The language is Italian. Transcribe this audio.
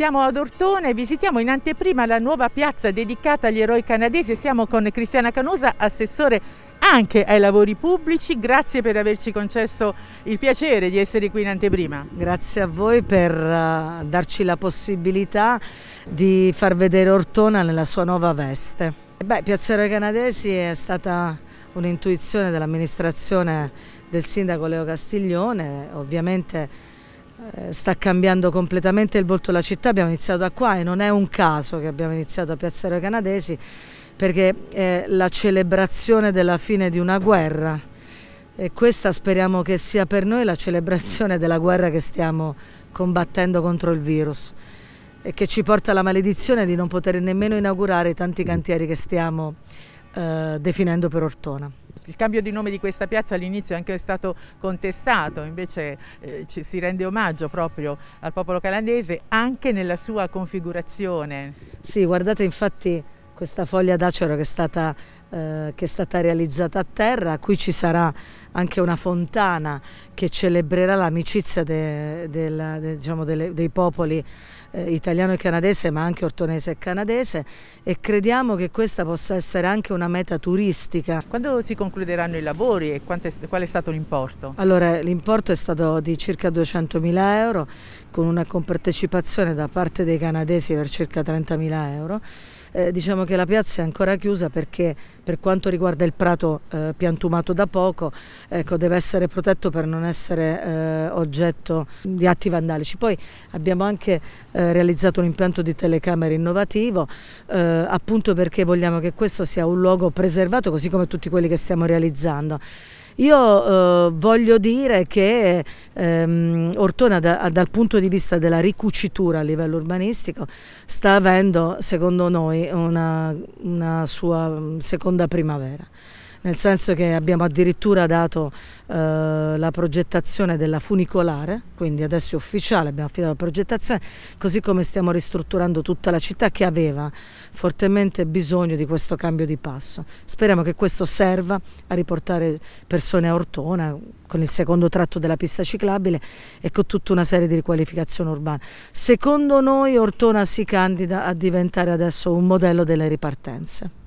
Siamo ad Ortona e visitiamo in anteprima la nuova piazza dedicata agli eroi canadesi. Siamo con Cristiana Canosa, assessore anche ai lavori pubblici. Grazie per averci concesso il piacere di essere qui in anteprima. Grazie a voi per eh, darci la possibilità di far vedere Ortona nella sua nuova veste. Beh, piazza Eroi Canadesi è stata un'intuizione dell'amministrazione del sindaco Leo Castiglione, ovviamente eh, sta cambiando completamente il volto della città, abbiamo iniziato da qua e non è un caso che abbiamo iniziato a Piazzaro Canadesi perché è eh, la celebrazione della fine di una guerra e questa speriamo che sia per noi la celebrazione della guerra che stiamo combattendo contro il virus e che ci porta alla maledizione di non poter nemmeno inaugurare i tanti cantieri che stiamo eh, definendo per Ortona. Il cambio di nome di questa piazza all'inizio è anche stato contestato, invece eh, ci si rende omaggio proprio al popolo calandese anche nella sua configurazione. Sì, guardate infatti questa foglia d'acero che è stata eh, che è stata realizzata a terra, qui ci sarà anche una fontana che celebrerà l'amicizia de, de, de, diciamo, dei popoli eh, italiano e canadese ma anche ortonese e canadese e crediamo che questa possa essere anche una meta turistica. Quando si concluderanno i lavori e è, qual è stato l'importo? Allora l'importo è stato di circa 200.000 euro con una compartecipazione da parte dei canadesi per circa 30.000 euro. Eh, diciamo che la piazza è ancora chiusa perché per quanto riguarda il prato eh, piantumato da poco, ecco, deve essere protetto per non essere eh, oggetto di atti vandalici. Poi abbiamo anche eh, realizzato un impianto di telecamere innovativo, eh, appunto perché vogliamo che questo sia un luogo preservato, così come tutti quelli che stiamo realizzando. Io eh, voglio dire che ehm, Ortona da, dal punto di vista della ricucitura a livello urbanistico sta avendo secondo noi una, una sua mm, seconda primavera nel senso che abbiamo addirittura dato eh, la progettazione della funicolare, quindi adesso è ufficiale, abbiamo affidato la progettazione, così come stiamo ristrutturando tutta la città che aveva fortemente bisogno di questo cambio di passo. Speriamo che questo serva a riportare persone a Ortona con il secondo tratto della pista ciclabile e con tutta una serie di riqualificazioni urbane. Secondo noi Ortona si candida a diventare adesso un modello delle ripartenze.